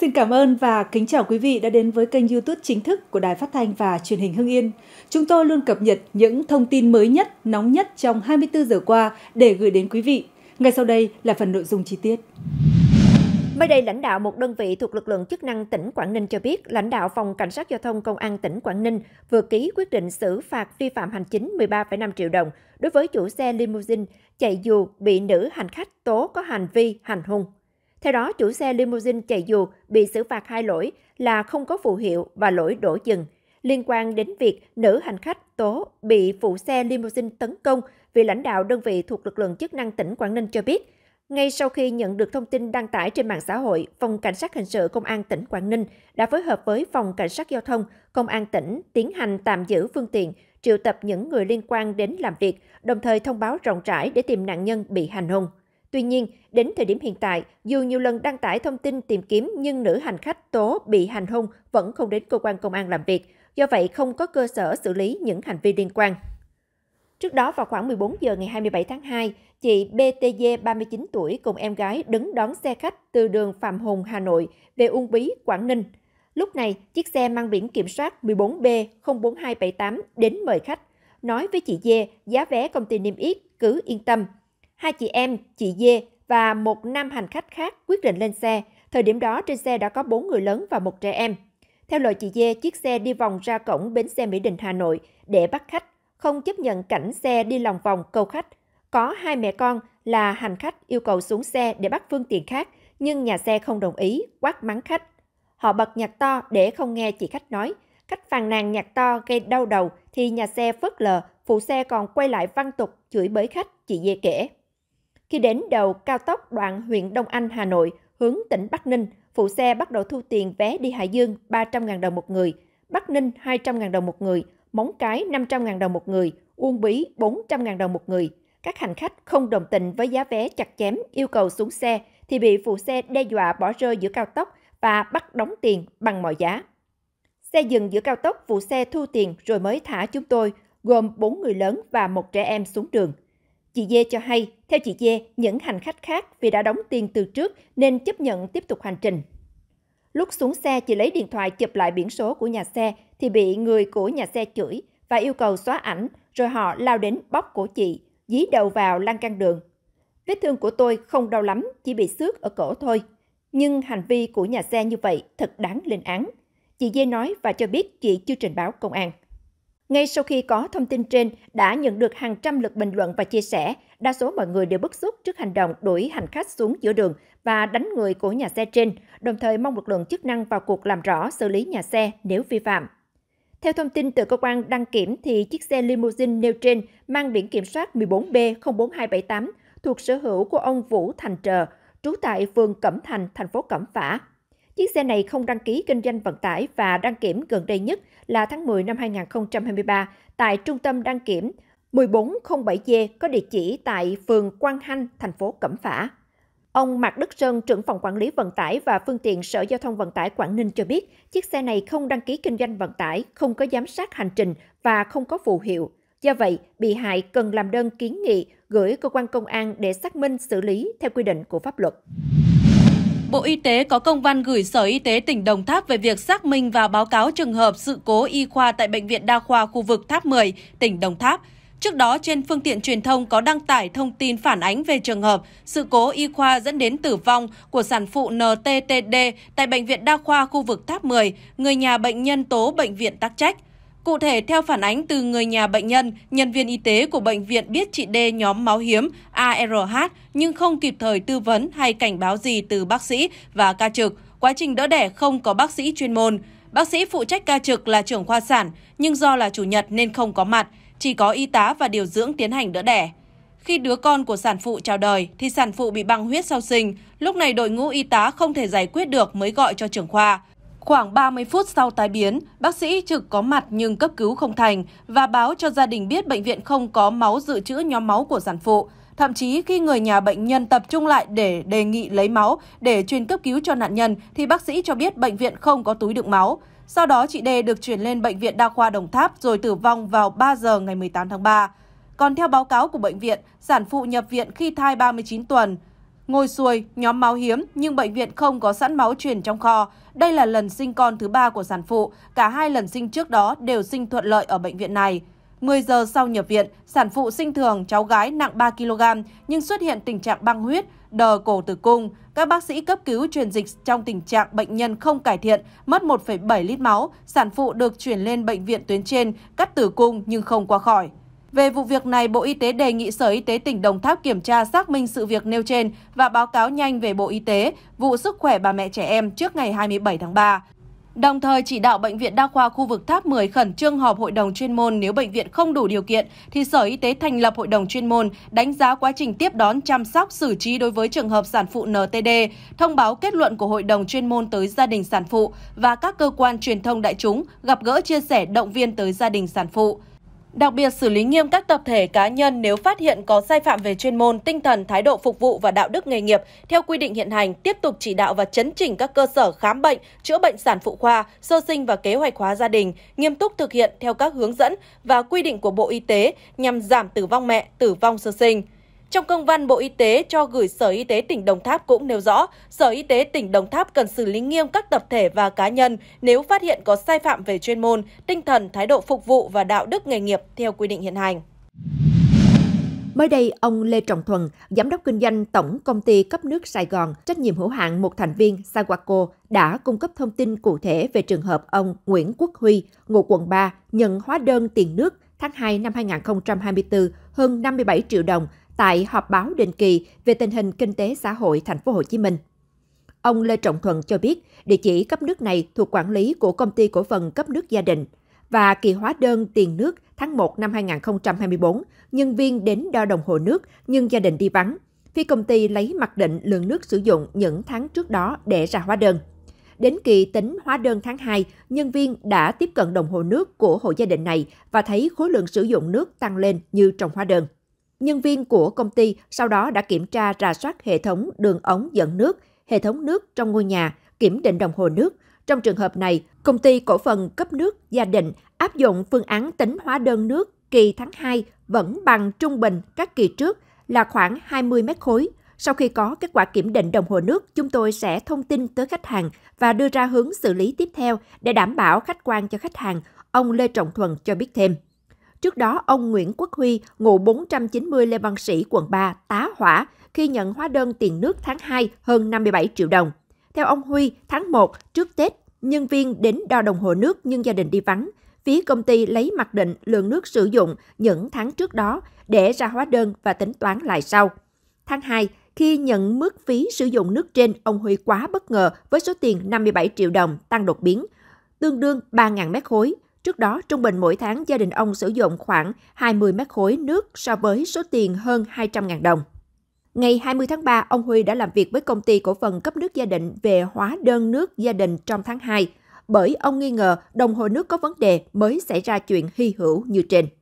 Xin cảm ơn và kính chào quý vị đã đến với kênh YouTube chính thức của Đài Phát thanh và Truyền hình Hưng Yên. Chúng tôi luôn cập nhật những thông tin mới nhất, nóng nhất trong 24 giờ qua để gửi đến quý vị. Ngay sau đây là phần nội dung chi tiết. Mới đây, lãnh đạo một đơn vị thuộc lực lượng chức năng tỉnh Quảng Ninh cho biết, lãnh đạo Phòng Cảnh sát Giao thông Công an tỉnh Quảng Ninh vừa ký quyết định xử phạt vi phạm hành chính 13,5 triệu đồng đối với chủ xe limousine chạy dù bị nữ hành khách tố có hành vi hành hung. Theo đó, chủ xe limousine chạy dù bị xử phạt hai lỗi là không có phù hiệu và lỗi đổ dừng liên quan đến việc nữ hành khách tố bị phụ xe limousine tấn công vì lãnh đạo đơn vị thuộc lực lượng chức năng tỉnh Quảng Ninh cho biết. Ngay sau khi nhận được thông tin đăng tải trên mạng xã hội, Phòng Cảnh sát Hình sự Công an tỉnh Quảng Ninh đã phối hợp với Phòng Cảnh sát Giao thông Công an tỉnh tiến hành tạm giữ phương tiện, triệu tập những người liên quan đến làm việc, đồng thời thông báo rộng rãi để tìm nạn nhân bị hành hung. Tuy nhiên, đến thời điểm hiện tại, dù nhiều lần đăng tải thông tin tìm kiếm nhưng nữ hành khách tố bị hành hung vẫn không đến cơ quan công an làm việc, do vậy không có cơ sở xử lý những hành vi liên quan. Trước đó vào khoảng 14 giờ ngày 27 tháng 2, chị BTG 39 tuổi cùng em gái đứng đón xe khách từ đường Phạm Hùng, Hà Nội về Uông Bí, Quảng Ninh. Lúc này, chiếc xe mang biển kiểm soát 14B04278 đến mời khách. Nói với chị Dê, giá vé công ty niêm yết cứ yên tâm, Hai chị em, chị Dê và một nam hành khách khác quyết định lên xe. Thời điểm đó trên xe đã có bốn người lớn và một trẻ em. Theo lời chị Dê, chiếc xe đi vòng ra cổng bến xe Mỹ Đình Hà Nội để bắt khách, không chấp nhận cảnh xe đi lòng vòng câu khách. Có hai mẹ con là hành khách yêu cầu xuống xe để bắt phương tiện khác, nhưng nhà xe không đồng ý, quát mắng khách. Họ bật nhạc to để không nghe chị khách nói. Khách phàn nàn nhạc to gây đau đầu thì nhà xe phớt lờ, phụ xe còn quay lại văn tục chửi bới khách, chị Dê kể. Khi đến đầu cao tốc đoạn huyện Đông Anh, Hà Nội, hướng tỉnh Bắc Ninh, phụ xe bắt đầu thu tiền vé đi Hải Dương 300.000 đồng một người, Bắc Ninh 200.000 đồng một người, Móng Cái 500.000 đồng một người, Uông Bí 400.000 đồng một người. Các hành khách không đồng tình với giá vé chặt chém yêu cầu xuống xe thì bị phụ xe đe dọa bỏ rơi giữa cao tốc và bắt đóng tiền bằng mọi giá. Xe dừng giữa cao tốc, phụ xe thu tiền rồi mới thả chúng tôi, gồm 4 người lớn và một trẻ em xuống đường. Chị Dê cho hay, theo chị Dê, những hành khách khác vì đã đóng tiền từ trước nên chấp nhận tiếp tục hành trình. Lúc xuống xe, chị lấy điện thoại chụp lại biển số của nhà xe thì bị người của nhà xe chửi và yêu cầu xóa ảnh, rồi họ lao đến bóc cổ chị, dí đầu vào lan can đường. Vết thương của tôi không đau lắm, chỉ bị xước ở cổ thôi. Nhưng hành vi của nhà xe như vậy thật đáng lên án. Chị Dê nói và cho biết chị chưa trình báo công an. Ngay sau khi có thông tin trên, đã nhận được hàng trăm lượt bình luận và chia sẻ. Đa số mọi người đều bức xúc trước hành động đuổi hành khách xuống giữa đường và đánh người của nhà xe trên, đồng thời mong lực lượng chức năng vào cuộc làm rõ xử lý nhà xe nếu vi phạm. Theo thông tin từ cơ quan đăng kiểm thì chiếc xe limousine nêu trên mang biển kiểm soát 14B04278 thuộc sở hữu của ông Vũ Thành Trờ, trú tại phường Cẩm Thành, thành phố Cẩm Phả, Chiếc xe này không đăng ký kinh doanh vận tải và đăng kiểm gần đây nhất là tháng 10 năm 2023 tại trung tâm đăng kiểm 1407D có địa chỉ tại phường Quang Hanh, thành phố Cẩm Phả. Ông Mạc Đức Sơn, trưởng phòng quản lý vận tải và phương tiện Sở Giao thông Vận tải Quảng Ninh cho biết, chiếc xe này không đăng ký kinh doanh vận tải, không có giám sát hành trình và không có phù hiệu. Do vậy, bị hại cần làm đơn kiến nghị gửi cơ quan công an để xác minh xử lý theo quy định của pháp luật. Bộ Y tế có công văn gửi Sở Y tế tỉnh Đồng Tháp về việc xác minh và báo cáo trường hợp sự cố y khoa tại Bệnh viện Đa khoa khu vực Tháp 10, tỉnh Đồng Tháp. Trước đó, trên phương tiện truyền thông có đăng tải thông tin phản ánh về trường hợp sự cố y khoa dẫn đến tử vong của sản phụ NTTD tại Bệnh viện Đa khoa khu vực Tháp 10, người nhà bệnh nhân tố Bệnh viện Tắc Trách. Cụ thể, theo phản ánh từ người nhà bệnh nhân, nhân viên y tế của bệnh viện biết chị D nhóm máu hiếm ARH nhưng không kịp thời tư vấn hay cảnh báo gì từ bác sĩ và ca trực. Quá trình đỡ đẻ không có bác sĩ chuyên môn. Bác sĩ phụ trách ca trực là trưởng khoa sản, nhưng do là chủ nhật nên không có mặt, chỉ có y tá và điều dưỡng tiến hành đỡ đẻ. Khi đứa con của sản phụ chào đời thì sản phụ bị băng huyết sau sinh, lúc này đội ngũ y tá không thể giải quyết được mới gọi cho trưởng khoa. Khoảng 30 phút sau tái biến, bác sĩ trực có mặt nhưng cấp cứu không thành và báo cho gia đình biết bệnh viện không có máu dự trữ nhóm máu của sản phụ. Thậm chí khi người nhà bệnh nhân tập trung lại để đề nghị lấy máu để truyền cấp cứu cho nạn nhân thì bác sĩ cho biết bệnh viện không có túi đựng máu. Sau đó chị Đê được chuyển lên bệnh viện đa khoa Đồng Tháp rồi tử vong vào 3 giờ ngày 18 tháng 3. Còn theo báo cáo của bệnh viện, sản phụ nhập viện khi thai 39 tuần, Ngồi xuôi, nhóm máu hiếm nhưng bệnh viện không có sẵn máu truyền trong kho. Đây là lần sinh con thứ ba của sản phụ, cả hai lần sinh trước đó đều sinh thuận lợi ở bệnh viện này. 10 giờ sau nhập viện, sản phụ sinh thường cháu gái nặng 3 kg nhưng xuất hiện tình trạng băng huyết, đờ cổ tử cung. Các bác sĩ cấp cứu truyền dịch trong tình trạng bệnh nhân không cải thiện, mất 1,7 lít máu, sản phụ được chuyển lên bệnh viện tuyến trên, cắt tử cung nhưng không qua khỏi. Về vụ việc này, Bộ Y tế đề nghị Sở Y tế tỉnh Đồng Tháp kiểm tra xác minh sự việc nêu trên và báo cáo nhanh về Bộ Y tế vụ sức khỏe bà mẹ trẻ em trước ngày 27 tháng 3. Đồng thời chỉ đạo Bệnh viện Đa khoa khu vực Tháp 10 khẩn trương họp hội đồng chuyên môn nếu bệnh viện không đủ điều kiện thì Sở Y tế thành lập hội đồng chuyên môn đánh giá quá trình tiếp đón chăm sóc xử trí đối với trường hợp sản phụ NTD, thông báo kết luận của hội đồng chuyên môn tới gia đình sản phụ và các cơ quan truyền thông đại chúng gặp gỡ chia sẻ động viên tới gia đình sản phụ. Đặc biệt xử lý nghiêm các tập thể cá nhân nếu phát hiện có sai phạm về chuyên môn, tinh thần, thái độ phục vụ và đạo đức nghề nghiệp theo quy định hiện hành, tiếp tục chỉ đạo và chấn chỉnh các cơ sở khám bệnh, chữa bệnh sản phụ khoa, sơ sinh và kế hoạch hóa gia đình, nghiêm túc thực hiện theo các hướng dẫn và quy định của Bộ Y tế nhằm giảm tử vong mẹ, tử vong sơ sinh. Trong công văn Bộ Y tế cho gửi Sở Y tế tỉnh Đồng Tháp cũng nêu rõ, Sở Y tế tỉnh Đồng Tháp cần xử lý nghiêm các tập thể và cá nhân nếu phát hiện có sai phạm về chuyên môn, tinh thần, thái độ phục vụ và đạo đức nghề nghiệp theo quy định hiện hành. Mới đây, ông Lê Trọng Thuần, giám đốc kinh doanh tổng công ty cấp nước Sài Gòn, trách nhiệm hữu hạn một thành viên Sawaco, đã cung cấp thông tin cụ thể về trường hợp ông Nguyễn Quốc Huy, ngụ quận 3, nhận hóa đơn tiền nước tháng 2 năm 2024 hơn 57 triệu đồng tại họp báo định kỳ về tình hình kinh tế xã hội thành phố Hồ Chí Minh. Ông Lê Trọng Thuận cho biết, địa chỉ cấp nước này thuộc quản lý của công ty cổ phần cấp nước gia đình và kỳ hóa đơn tiền nước tháng 1 năm 2024, nhân viên đến đo đồng hồ nước nhưng gia đình đi vắng. Phía công ty lấy mặc định lượng nước sử dụng những tháng trước đó để ra hóa đơn. Đến kỳ tính hóa đơn tháng 2, nhân viên đã tiếp cận đồng hồ nước của hộ gia đình này và thấy khối lượng sử dụng nước tăng lên như trong hóa đơn. Nhân viên của công ty sau đó đã kiểm tra rà soát hệ thống đường ống dẫn nước, hệ thống nước trong ngôi nhà, kiểm định đồng hồ nước. Trong trường hợp này, công ty cổ phần cấp nước gia định áp dụng phương án tính hóa đơn nước kỳ tháng 2 vẫn bằng trung bình các kỳ trước là khoảng 20 mét khối. Sau khi có kết quả kiểm định đồng hồ nước, chúng tôi sẽ thông tin tới khách hàng và đưa ra hướng xử lý tiếp theo để đảm bảo khách quan cho khách hàng, ông Lê Trọng Thuần cho biết thêm. Trước đó, ông Nguyễn Quốc Huy, ngụ 490 Lê Văn Sĩ, quận 3, tá hỏa khi nhận hóa đơn tiền nước tháng 2 hơn 57 triệu đồng. Theo ông Huy, tháng 1 trước Tết, nhân viên đến đo đồng hồ nước nhưng gia đình đi vắng. Phía công ty lấy mặc định lượng nước sử dụng những tháng trước đó để ra hóa đơn và tính toán lại sau. Tháng 2, khi nhận mức phí sử dụng nước trên, ông Huy quá bất ngờ với số tiền 57 triệu đồng tăng đột biến, tương đương 3.000 mét khối. Trước đó, trung bình mỗi tháng gia đình ông sử dụng khoảng 20 mét khối nước so với số tiền hơn 200.000 đồng. Ngày 20 tháng 3, ông Huy đã làm việc với công ty cổ phần cấp nước gia đình về hóa đơn nước gia đình trong tháng 2, bởi ông nghi ngờ đồng hồ nước có vấn đề mới xảy ra chuyện hy hữu như trên.